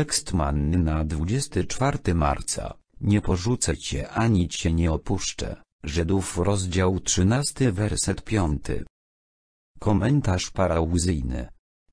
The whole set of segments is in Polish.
Tekst manny na 24 marca. Nie porzucę cię ani cię nie opuszczę. Żydów rozdział 13 werset 5. Komentarz parauzyjny.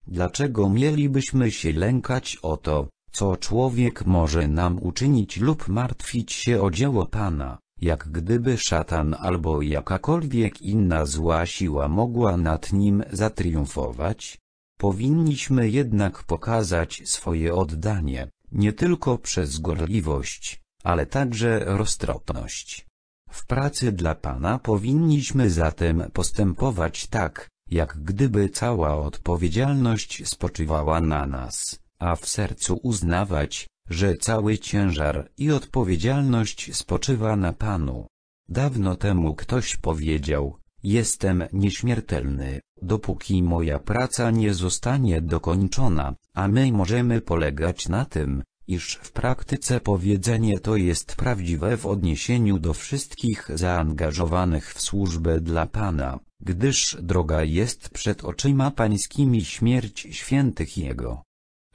Dlaczego mielibyśmy się lękać o to, co człowiek może nam uczynić lub martwić się o dzieło Pana, jak gdyby szatan albo jakakolwiek inna zła siła mogła nad nim zatriumfować? Powinniśmy jednak pokazać swoje oddanie, nie tylko przez gorliwość, ale także roztropność. W pracy dla Pana powinniśmy zatem postępować tak, jak gdyby cała odpowiedzialność spoczywała na nas, a w sercu uznawać, że cały ciężar i odpowiedzialność spoczywa na Panu. Dawno temu ktoś powiedział, jestem nieśmiertelny, dopóki moja praca nie zostanie dokończona, a my możemy polegać na tym, iż w praktyce powiedzenie to jest prawdziwe w odniesieniu do wszystkich zaangażowanych w służbę dla Pana, gdyż droga jest przed oczyma Pańskimi śmierć świętych Jego.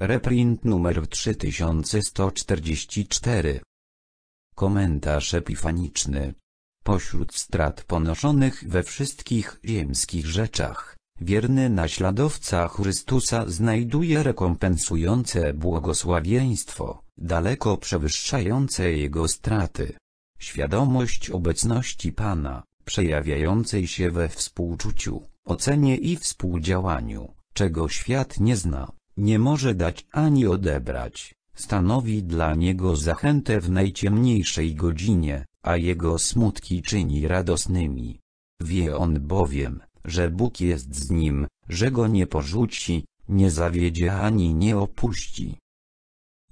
Reprint numer 3144 Komentarz epifaniczny Pośród strat ponoszonych we wszystkich ziemskich rzeczach, Wierny naśladowca Chrystusa znajduje rekompensujące błogosławieństwo, daleko przewyższające jego straty. Świadomość obecności Pana, przejawiającej się we współczuciu, ocenie i współdziałaniu, czego świat nie zna, nie może dać ani odebrać, stanowi dla niego zachętę w najciemniejszej godzinie, a jego smutki czyni radosnymi. Wie on bowiem, że Bóg jest z nim, że go nie porzuci, nie zawiedzie ani nie opuści.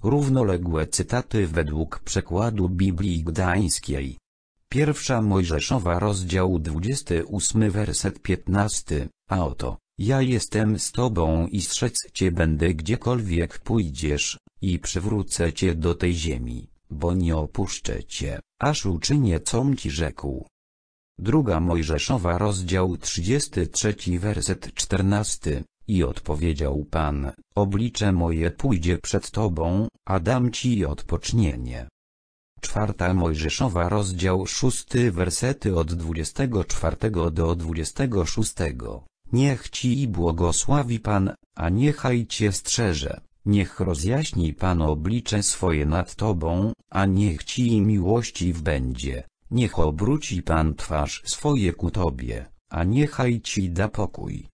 Równoległe cytaty według przekładu Biblii Gdańskiej. Pierwsza Mojżeszowa rozdział 28 werset 15, a oto, ja jestem z tobą i strzec cię będę gdziekolwiek pójdziesz, i przywrócę cię do tej ziemi, bo nie opuszczę cię, aż uczynię com ci rzekł. Druga Mojżeszowa rozdział 33 werset 14. I odpowiedział Pan, oblicze moje pójdzie przed Tobą, a dam Ci odpocznienie. Czwarta Mojżeszowa rozdział 6 wersety od 24 do 26. Niech Ci i błogosławi Pan, a niechaj Cię strzeże, niech rozjaśni Pan oblicze swoje nad Tobą, a niech Ci i miłości w będzie. Niech obróci Pan twarz swoje ku Tobie, a niechaj Ci da pokój.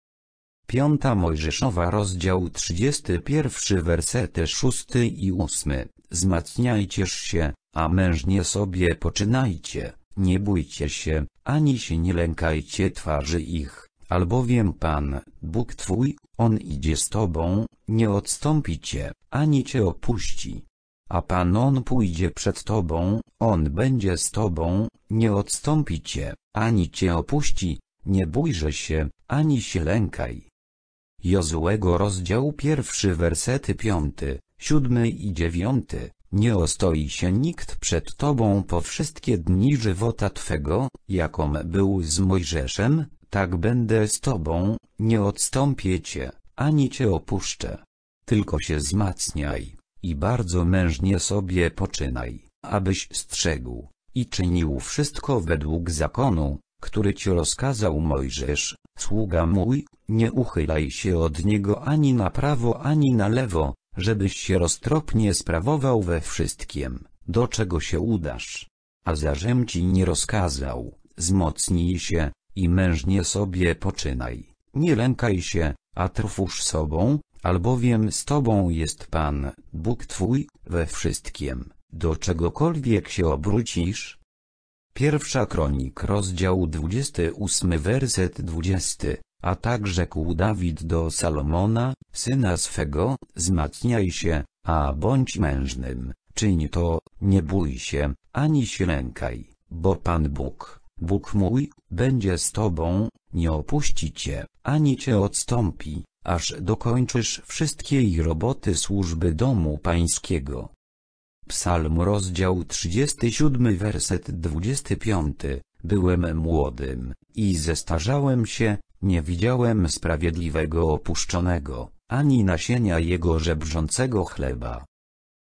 Piąta Mojżeszowa rozdział 31 wersety 6 i 8 Zmacniajcież się, a mężnie sobie poczynajcie, nie bójcie się, ani się nie lękajcie twarzy ich, albowiem Pan, Bóg Twój, On idzie z Tobą, nie odstąpi Cię, ani Cię opuści a Pan On pójdzie przed Tobą, On będzie z Tobą, nie odstąpi Cię, ani Cię opuści, nie bójże się, ani się lękaj. Jozułego rozdział pierwszy wersety piąty, siódmy i dziewiąty. Nie ostoi się nikt przed Tobą po wszystkie dni żywota Twego, jakom był z Mojżeszem, tak będę z Tobą, nie odstąpię Cię, ani Cię opuszczę. Tylko się wzmacniaj i bardzo mężnie sobie poczynaj, abyś strzegł, i czynił wszystko według zakonu, który ci rozkazał Mojżesz, sługa mój, nie uchylaj się od niego ani na prawo ani na lewo, żebyś się roztropnie sprawował we wszystkim, do czego się udasz. A zarzem ci nie rozkazał, zmocnij się, i mężnie sobie poczynaj, nie lękaj się, a trwóż sobą, albowiem z Tobą jest Pan, Bóg Twój, we wszystkim, do czegokolwiek się obrócisz. Pierwsza Kronik rozdział 28 werset 20, a tak rzekł Dawid do Salomona, syna swego, zmacniaj się, a bądź mężnym, czyń to, nie bój się, ani się lękaj, bo Pan Bóg, Bóg mój, będzie z Tobą, nie opuści Cię, ani Cię odstąpi aż dokończysz wszystkie roboty służby domu pańskiego. Psalm rozdział 37 werset 25 Byłem młodym, i zestarzałem się, nie widziałem sprawiedliwego opuszczonego, ani nasienia jego żebrzącego chleba.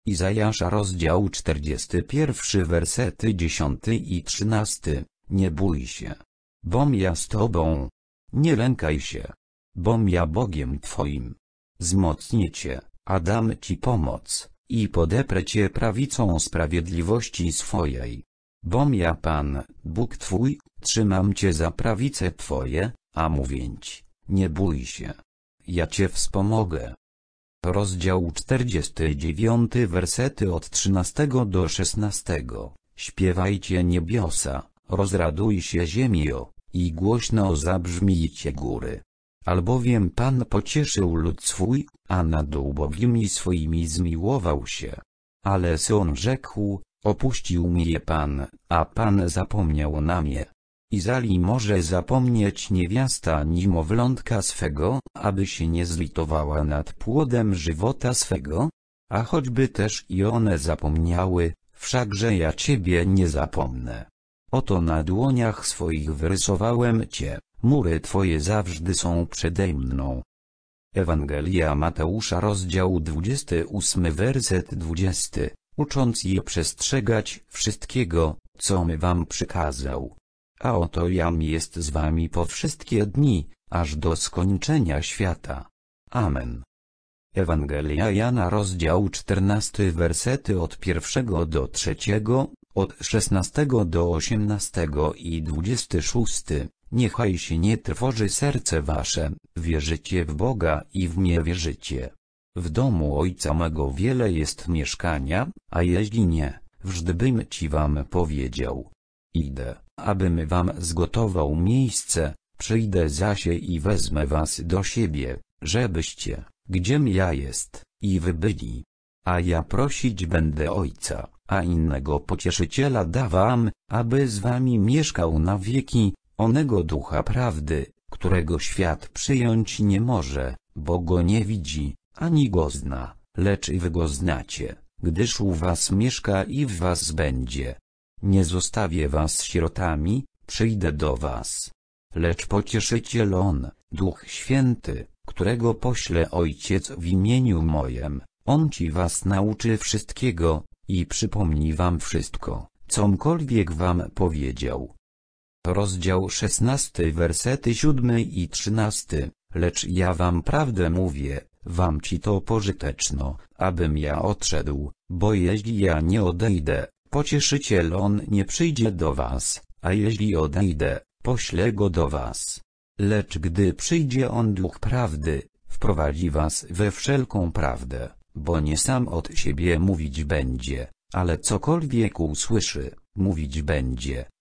Izajasza rozdział 41 wersety 10 i 13 Nie bój się. Bom ja z tobą. Nie lękaj się bom ja Bogiem Twoim. Zmocnię Cię, a dam Ci pomoc, i podeprę Cię prawicą sprawiedliwości swojej. Bom ja Pan, Bóg Twój, trzymam Cię za prawice Twoje, a mówięć, nie bój się. Ja Cię wspomogę. Rozdział 49 wersety od 13 do 16. Śpiewajcie niebiosa, rozraduj się ziemio, i głośno zabrzmijcie góry. Albowiem Pan pocieszył lud swój, a nad ubogimi swoimi zmiłował się. Ale Syon rzekł, opuścił mnie Pan, a Pan zapomniał na mnie. Izali może zapomnieć niewiasta niemowlątka swego, aby się nie zlitowała nad płodem żywota swego? A choćby też i one zapomniały, wszakże ja Ciebie nie zapomnę. Oto na dłoniach swoich wyrysowałem Cię, Mury Twoje zawsze są przede mną. Ewangelia Mateusza rozdział 28 werset 20, ucząc je przestrzegać wszystkiego, co my wam przykazał. A oto jam jest z wami po wszystkie dni, aż do skończenia świata. Amen. Ewangelia Jana rozdział 14 wersety od pierwszego do trzeciego, od 16 do 18 i 26, Niechaj się nie trwoży serce wasze, wierzycie w Boga i w mnie wierzycie. W domu ojca mego wiele jest mieszkania, a jeśli nie, wżdybym ci wam powiedział. Idę, abym wam zgotował miejsce, przyjdę zasie i wezmę was do siebie, żebyście, gdziem ja jest, i wy byli. A ja prosić będę Ojca, a innego Pocieszyciela dawam, aby z wami mieszkał na wieki, onego ducha prawdy, którego świat przyjąć nie może, bo go nie widzi, ani go zna, lecz i wy go znacie, gdyż u was mieszka i w was będzie. Nie zostawię was sierotami, przyjdę do was. Lecz pocieszyciel on, Duch Święty, którego pośle Ojciec w imieniu mojem, on ci was nauczy wszystkiego, i przypomni wam wszystko, comkolwiek wam powiedział. Rozdział 16 wersety 7 i 13 Lecz ja wam prawdę mówię, wam ci to pożyteczno, abym ja odszedł, bo jeśli ja nie odejdę, pocieszyciel on nie przyjdzie do was, a jeśli odejdę, poślę go do was. Lecz gdy przyjdzie on duch prawdy, wprowadzi was we wszelką prawdę, bo nie sam od siebie mówić będzie, ale cokolwiek usłyszy, mówić będzie,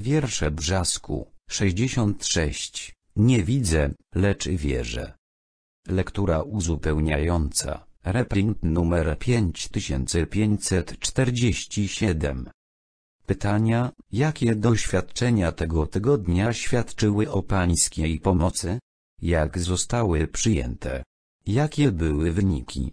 Wiersze Brzasku, 66. Nie widzę, lecz wierzę. Lektura uzupełniająca, reprint numer 5547. Pytania, jakie doświadczenia tego tygodnia świadczyły o pańskiej pomocy? Jak zostały przyjęte? Jakie były wyniki?